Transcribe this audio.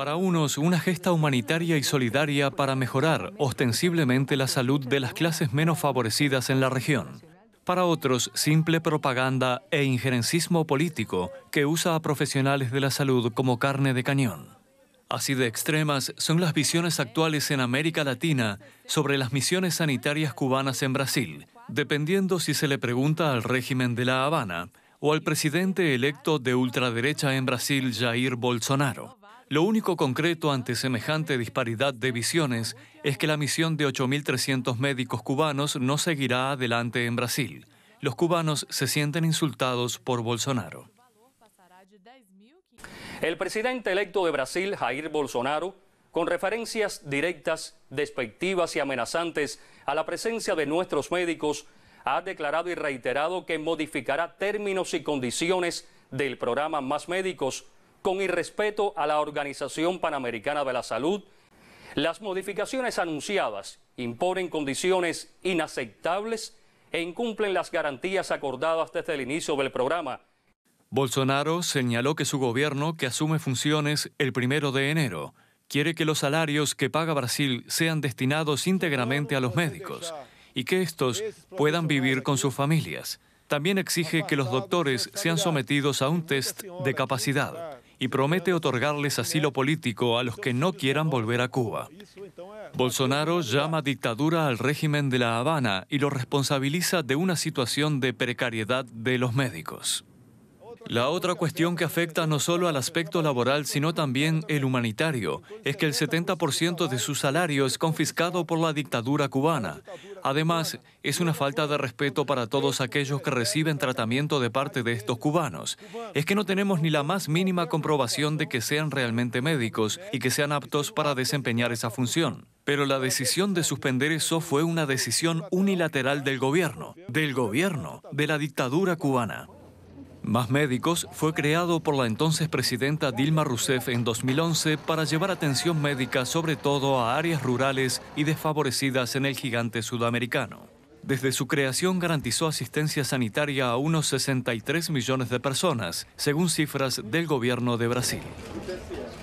Para unos, una gesta humanitaria y solidaria para mejorar ostensiblemente la salud de las clases menos favorecidas en la región. Para otros, simple propaganda e injerencismo político que usa a profesionales de la salud como carne de cañón. Así de extremas son las visiones actuales en América Latina sobre las misiones sanitarias cubanas en Brasil, dependiendo si se le pregunta al régimen de La Habana o al presidente electo de ultraderecha en Brasil, Jair Bolsonaro. Lo único concreto ante semejante disparidad de visiones es que la misión de 8.300 médicos cubanos no seguirá adelante en Brasil. Los cubanos se sienten insultados por Bolsonaro. El presidente electo de Brasil, Jair Bolsonaro, con referencias directas, despectivas y amenazantes a la presencia de nuestros médicos, ha declarado y reiterado que modificará términos y condiciones del programa Más Médicos con irrespeto a la Organización Panamericana de la Salud, las modificaciones anunciadas imponen condiciones inaceptables e incumplen las garantías acordadas desde el inicio del programa. Bolsonaro señaló que su gobierno, que asume funciones el primero de enero, quiere que los salarios que paga Brasil sean destinados íntegramente a los médicos y que estos puedan vivir con sus familias. También exige que los doctores sean sometidos a un test de capacidad y promete otorgarles asilo político a los que no quieran volver a Cuba. Bolsonaro llama dictadura al régimen de La Habana y lo responsabiliza de una situación de precariedad de los médicos. La otra cuestión que afecta no solo al aspecto laboral, sino también el humanitario, es que el 70% de su salario es confiscado por la dictadura cubana. Además, es una falta de respeto para todos aquellos que reciben tratamiento de parte de estos cubanos. Es que no tenemos ni la más mínima comprobación de que sean realmente médicos y que sean aptos para desempeñar esa función. Pero la decisión de suspender eso fue una decisión unilateral del gobierno, del gobierno, de la dictadura cubana. Más Médicos fue creado por la entonces presidenta Dilma Rousseff en 2011 para llevar atención médica sobre todo a áreas rurales y desfavorecidas en el gigante sudamericano. Desde su creación garantizó asistencia sanitaria a unos 63 millones de personas, según cifras del gobierno de Brasil.